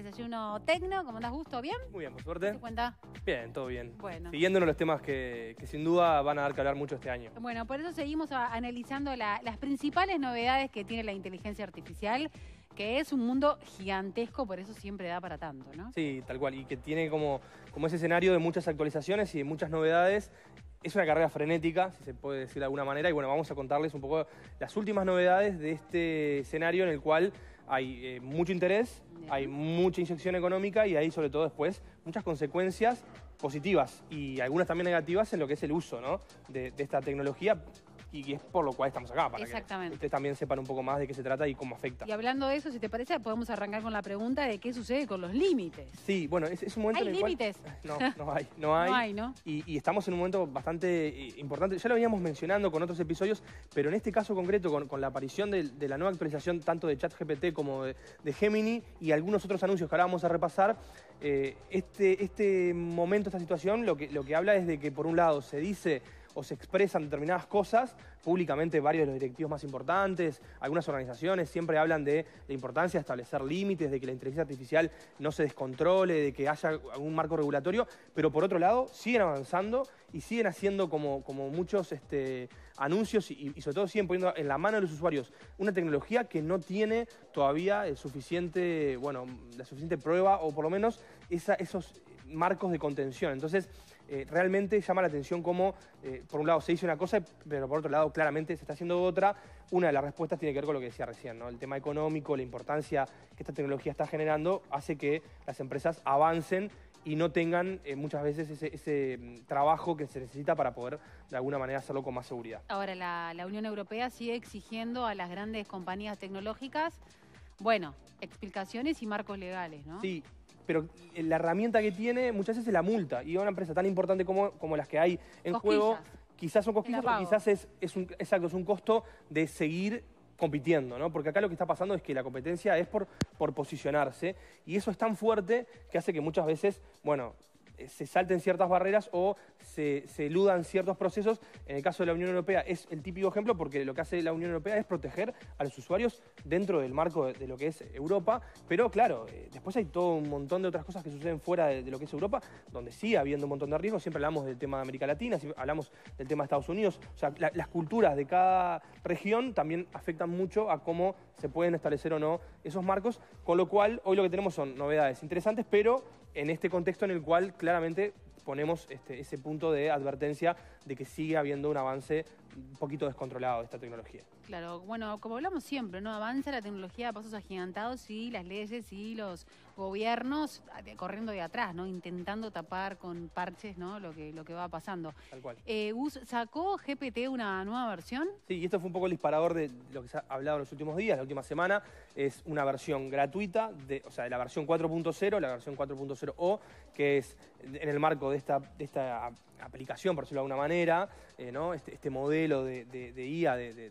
Desayuno Tecno. ¿Cómo andás, Gusto? ¿Bien? Muy bien, por suerte. ¿Te cuenta? Bien, todo bien. Bueno. Siguiéndonos los temas que, sin duda van a dar que hablar mucho este año. Bueno, por eso seguimos analizando las principales novedades que tiene la inteligencia artificial que es un mundo gigantesco, por eso siempre da para tanto, ¿no? Sí, tal cual, y que tiene como, como ese escenario de muchas actualizaciones y de muchas novedades. Es una carrera frenética, si se puede decir de alguna manera, y bueno, vamos a contarles un poco las últimas novedades de este escenario en el cual hay eh, mucho interés, hay mucha inyección económica y hay sobre todo después muchas consecuencias positivas y algunas también negativas en lo que es el uso de esta tecnología y es por lo cual estamos acá, para que ustedes también sepan un poco más de qué se trata y cómo afecta. Y hablando de eso, si te parece, podemos arrancar con la pregunta de qué sucede con los límites. Sí, bueno, es, un momento ¿Hay límites? No, no hay, no hay. No hay, ¿no? Y, estamos en un momento bastante eh, importante. Ya lo veníamos mencionando con otros episodios, pero en este caso concreto, con, la aparición de, la nueva actualización tanto de ChatGPT como de, Gemini y algunos otros anuncios que ahora vamos a repasar, eh, este, este momento, esta situación, lo que, lo que habla es de que, por un lado, se dice o se expresan determinadas cosas, públicamente varios de los directivos más importantes, algunas organizaciones siempre hablan de la importancia de establecer límites, de que la inteligencia artificial no se descontrole, de que haya algún marco regulatorio, pero por otro lado siguen avanzando y siguen haciendo como, como muchos este, anuncios y, sobre todo siguen poniendo en la mano de los usuarios una tecnología que no tiene todavía suficiente, bueno, la suficiente prueba o por lo menos esa, esos, marcos de contención. Entonces, eh, realmente llama la atención cómo, eh, por un lado, se dice una cosa, pero por otro lado, claramente se está haciendo otra. Una de las respuestas tiene que ver con lo que decía recién, ¿no? El tema económico, la importancia que esta tecnología está generando, hace que las empresas avancen y no tengan eh, muchas veces ese, mm, trabajo que se necesita para poder de alguna manera hacerlo con más seguridad. Ahora, la, la Unión Europea sigue exigiendo a las grandes compañías tecnológicas, bueno, explicaciones y marcos legales, ¿no? Sí, pero eh, la herramienta que tiene muchas veces es la multa. Y una empresa tan importante como, como las que hay en juego, quizás son cosquillas, quizás es, un, exacto, es un costo de seguir compitiendo, ¿no? Porque acá lo que está pasando es que la competencia es por, por posicionarse y eso es tan fuerte que hace que muchas veces, bueno, eh, se salten ciertas barreras o se, eludan ciertos procesos. En el caso de la Unión Europea es el típico ejemplo porque lo que hace la Unión Europea es proteger a los usuarios dentro del marco de, lo que es Europa, pero claro, eh, después hay todo un montón de otras cosas que suceden fuera de, lo que es Europa, donde sí, habiendo un montón de riesgos. Siempre hablamos del tema de América Latina, si hablamos del tema de Estados Unidos. O sea, las culturas de cada región también afectan mucho a cómo se pueden establecer o no esos marcos, con lo cual hoy lo que tenemos son novedades interesantes, pero en este contexto en el cual, claro, claramente ponemos este, ese punto de advertencia de que sigue habiendo un avance un poquito descontrolado de esta tecnología. Claro, bueno, como hablamos siempre, ¿no? Avanza la tecnología a pasos agigantados y las leyes y los gobiernos ah, corriendo de atrás, ¿no? Intentando tapar con parches, ¿no? Lo que, lo que va pasando. Tal cual. Eh, ¿Sacó GPT una nueva versión? Sí, y esto fue un poco el disparador de lo que se ha hablado en los últimos días, la última semana. Es una versión gratuita, de, o sea, de la versión 4.0, la versión 4.0O, que es en el marco de esta, de esta aplicación, por decirlo de alguna manera, eh, ¿no? Este, este, modelo de, de, de IA, de,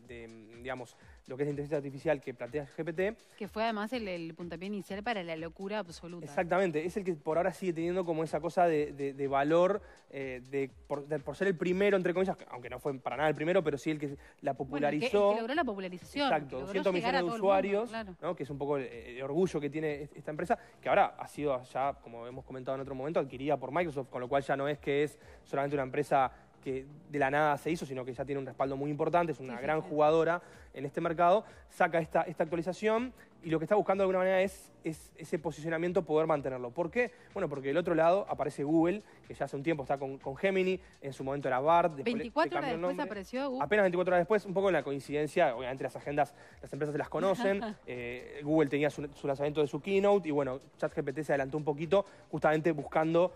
digamos, lo que es la inteligencia artificial que plantea GPT. Que fue además el, puntapié inicial para la locura absoluta. Exactamente, es el que por ahora sigue teniendo como esa cosa de, valor, eh, de, por, ser el primero, entre comillas, aunque no fue para nada el primero, pero sí el que la popularizó. Bueno, el que, logró la popularización. Exacto, 200 millones de usuarios, que es un poco el, orgullo que tiene esta empresa, que ahora ha sido ya, como hemos comentado en otro momento, adquirida por Microsoft, con lo cual ya no es que es solamente una empresa que de la nada se hizo, sino que ya tiene un respaldo muy importante, es una gran jugadora en este mercado, saca esta, esta actualización y lo que está buscando de alguna manera es ese posicionamiento poder mantenerlo. ¿Por qué? Bueno, porque del otro lado aparece Google, que ya hace un tiempo está con, Gemini, en su momento era Bard. 24 horas después apareció Google. Apenas 24 horas después, un poco en la coincidencia, obviamente las agendas, las empresas se las conocen, eh, Google tenía su, lanzamiento de su keynote y bueno, ChatGPT se adelantó un poquito, justamente buscando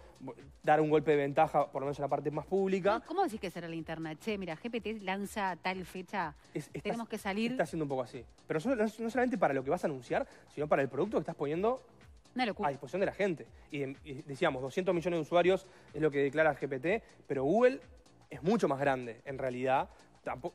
dar un golpe de ventaja, por lo menos en la parte más pública. ¿Cómo decís que será la internet? Che, mira, GPT lanza tal fecha, tenemos que salir. Está haciendo un poco así. Pero no, no solamente para lo que vas a anunciar, sino para el producto que estás poniendo a disposición de la gente. Y, em, decíamos, 200 millones de usuarios es lo que declara GPT, pero Google es mucho más grande en realidad.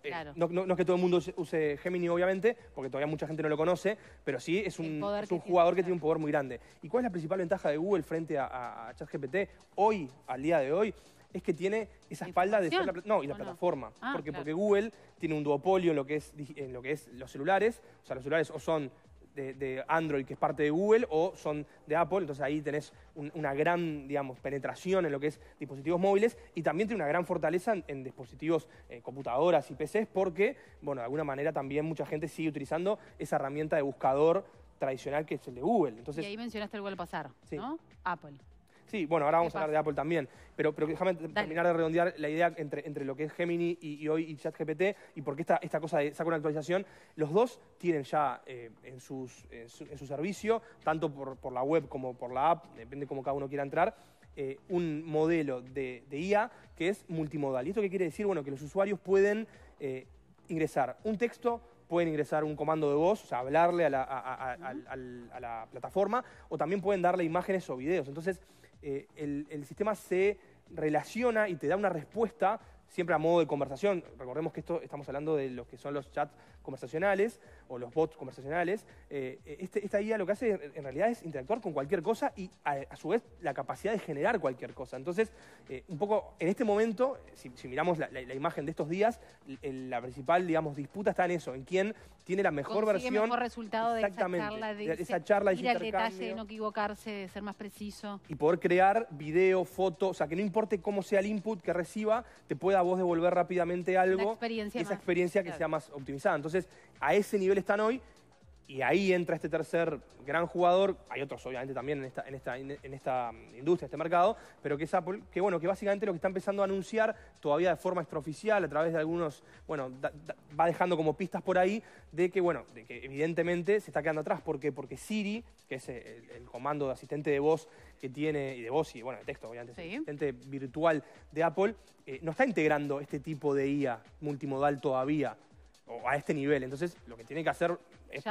Eh, no, es que todo el mundo use Gemini, obviamente, porque todavía mucha gente no lo conoce, pero sí es un, jugador que tiene un poder muy grande. ¿Y cuál es la principal ventaja de Google frente a, ChatGPT hoy, al día de hoy? es que tiene esa espalda de no y la plataforma ah, porque porque Google tiene un duopolio lo que es en lo que es los celulares o sea los celulares o son de, Android, que es parte de Google, o son de Apple. Entonces ahí tenés una gran, digamos, penetración en lo que es dispositivos móviles y también tiene una gran fortaleza en, dispositivos, eh, computadoras y PCs, porque, bueno, de alguna manera también mucha gente sigue utilizando esa herramienta de buscador tradicional que es el de Google. Entonces, y ahí mencionaste el al pasar, ¿no? Apple. Sí, bueno, ahora vamos a hablar de Apple también, pero, pero déjame terminar de redondear la idea entre, lo que es Gemini y, hoy y ChatGPT y por qué esta, esta cosa de saca una actualización. Los dos tienen ya eh, en, su, servicio, tanto por, la web como por la app, depende cómo cada uno quiera entrar, eh, un modelo de, IA que es multimodal. ¿Y esto qué quiere decir? Bueno, que los usuarios pueden eh, ingresar un texto, pueden ingresar un comando de voz, o sea, hablarle a la, a, la plataforma, o también pueden darle imágenes o videos. Entonces, eh, el sistema se relaciona y te da una respuesta siempre a modo de conversación. Recordemos que esto estamos hablando de los que son los chats conversacionales o los bots conversacionales. Eh, este, esta guía lo que hace en realidad es interactuar con cualquier cosa y a, su vez la capacidad de generar cualquier cosa. Entonces, eh, un poco en este momento, si, miramos la, imagen de estos días, la principal, digamos, disputa está en eso, en quién tiene la mejor versión versión. mejor resultado de esa charla, de, esa charla, de ir detalle, no equivocarse, de ser más preciso. Y poder crear video, foto, o sea, que no importe cómo sea el input que reciba, te pueda voz vos devolver rápidamente algo, esa experiencia que sea más optimizada. Entonces, a ese nivel están hoy y ahí entra este tercer gran jugador, hay otros obviamente también en esta, en en esta industria, este mercado, pero que es Apple, que bueno, que básicamente lo que está empezando a anunciar todavía de forma extraoficial, a través de algunos, bueno, va dejando como pistas por ahí de que, bueno, de que evidentemente se está quedando atrás. ¿Por qué? Porque Siri, que es el, comando de asistente de voz que tiene, y de voz y bueno, de texto obviamente, asistente virtual de Apple, eh, no está integrando este tipo de IA multimodal todavía o a este nivel. Entonces, lo que tiene que hacer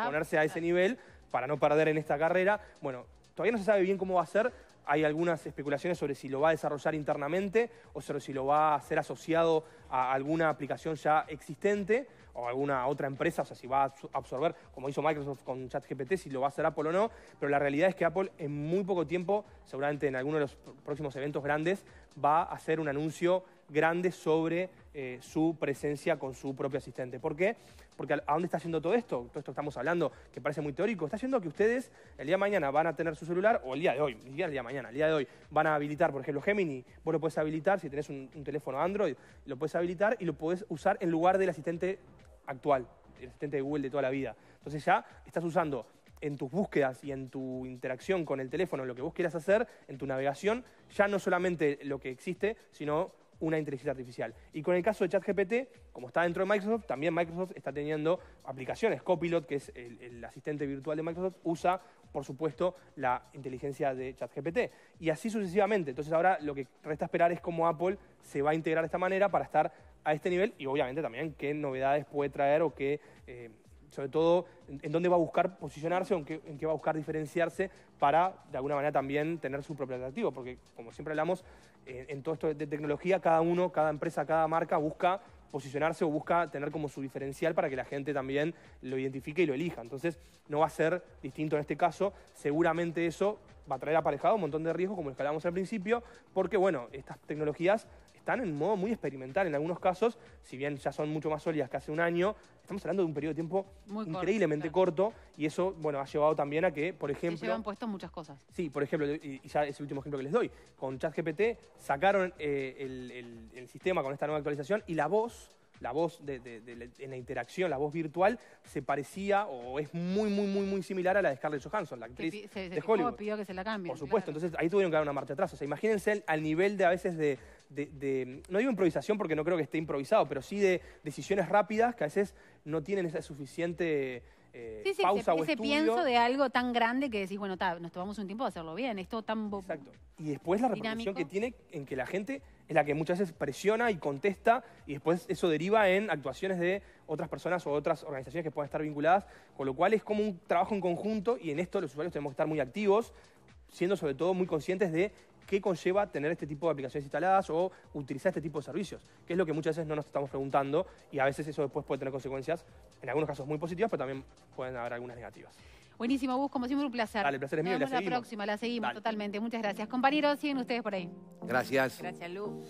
ponerse a ese nivel para no perder en esta carrera. Bueno, todavía no se sabe bien cómo va a ser. Hay algunas especulaciones sobre si lo va a desarrollar internamente o sobre si lo va a ser asociado a alguna aplicación ya existente o alguna otra empresa, o sea, si va a absorber, como hizo Microsoft con ChatGPT, si lo va a hacer Apple o no, pero la realidad es que Apple en muy poco tiempo, seguramente en alguno de los próximos eventos grandes, va a hacer un anuncio grande sobre eh, su presencia con su propio asistente. ¿Por qué? Porque a, dónde está haciendo todo esto? Todo esto que estamos hablando, que parece muy teórico, está haciendo que ustedes el día de mañana van a tener su celular, o el día de hoy, ni siquiera el día de mañana, el día de hoy, van a habilitar, por ejemplo, Gemini, vos lo puedes habilitar, si tenés un, teléfono Android, lo puedes habilitar y lo puedes usar en lugar del asistente actual, el asistente de Google de toda la vida. Entonces ya estás usando en tus búsquedas y en tu interacción con el teléfono, lo que vos quieras hacer, en tu navegación, ya no solamente lo que existe, sino una inteligencia artificial. Y con el caso de ChatGPT, como está dentro de Microsoft, también Microsoft está teniendo aplicaciones. Copilot, que es el, asistente virtual de Microsoft, usa, por supuesto, la inteligencia de ChatGPT. Y así sucesivamente. Entonces ahora lo que resta esperar es cómo Apple se va a integrar de esta manera para estar a este nivel y obviamente también qué novedades puede traer o qué... Eh, sobre todo en, dónde va a buscar posicionarse o en qué, va a buscar diferenciarse para, de alguna manera, también tener su propio atractivo. Porque, como siempre hablamos, en todo esto de, tecnología, cada uno, cada empresa, cada marca busca posicionarse o busca tener como su diferencial para que la gente también lo identifique y lo elija. Entonces, no va a ser distinto en este caso. Seguramente eso va a traer aparejado un montón de riesgos, como les hablábamos al principio, porque, bueno, estas tecnologías están en modo muy experimental en algunos casos, si bien ya son mucho más sólidas que hace un año, estamos hablando de un periodo de tiempo increíblemente corto, y eso, bueno, ha llevado también a que, por ejemplo... Se llevan puesto muchas cosas. Sí, por ejemplo, y ya ese último ejemplo que les doy, con ChatGPT sacaron eh, el, sistema con esta nueva actualización y la voz la voz de, en la interacción, la voz virtual, se parecía o es muy, muy, muy, muy similar a la de Scarlett Johansson, la actriz se, de Hollywood. Pidió que se la cambien. Por supuesto, entonces ahí tuvieron que dar una marcha atrás. O sea, imagínense al nivel de a veces de, no digo improvisación porque no creo que esté improvisado, pero sí de decisiones rápidas que a veces no tienen esa suficiente eh, sí, sí, pausa ese, o pienso de algo tan grande que decís, bueno, nos tomamos un tiempo de hacerlo bien, esto tan... Exacto. Y después la repercusión que tiene en que la gente es la que muchas veces presiona y contesta y después eso deriva en actuaciones de otras personas o otras organizaciones que puedan estar vinculadas, con lo cual es como un trabajo en conjunto y en esto los usuarios tenemos que estar muy activos, siendo sobre todo muy conscientes de qué conlleva tener este tipo de aplicaciones instaladas o utilizar este tipo de servicios, que es lo que muchas veces no nos estamos preguntando y a veces eso después puede tener consecuencias, en algunos casos muy positivas, pero también pueden haber algunas negativas. Buenísimo, Gus, como siempre un placer. Dale, el placer es mío. Nos vemos la, próxima, la seguimos totalmente. Muchas gracias. Compañeros, siguen ustedes por ahí. Gracias. Gracias, Lu.